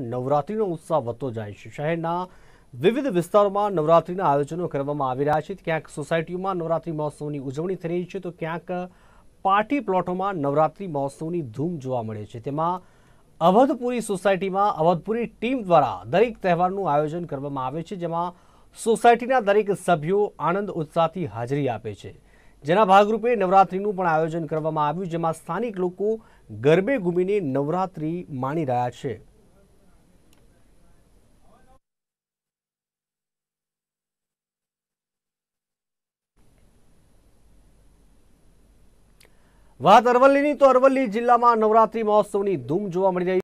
નવરાત્રીનો ઉત્સાહ વધતો જાય છે શહેરના વિવિધ વિસ્તારોમાં નવરાત્રિના આયોજનો કરવામાં આવી રહ્યા છે ક્યાંક સોસાયટીઓમાં નવરાત્રિ મહોત્સવની ઉજવણી થઈ રહી છે તો ક્યાંક પાર્ટી પ્લોટોમાં નવરાત્રિ મહોત્સવની ધૂમ જોવા મળે છે તેમાં અવધપુરી સોસાયટીમાં અવધપુરી ટીમ દ્વારા દરેક તહેવારનું આયોજન કરવામાં આવે છે જેમાં સોસાયટીના દરેક સભ્યો આનંદ ઉત્સાહથી હાજરી આપે છે જેના ભાગરૂપે નવરાત્રિનું પણ આયોજન કરવામાં આવ્યું જેમાં સ્થાનિક લોકો ગરબે ઘૂમીને નવરાત્રિ માણી રહ્યા છે વાત અરવલ્લીની તો અરવલ્લી જિલ્લામાં નવરાત્રી મહોત્સવની ધૂમ જોવા મળી રહી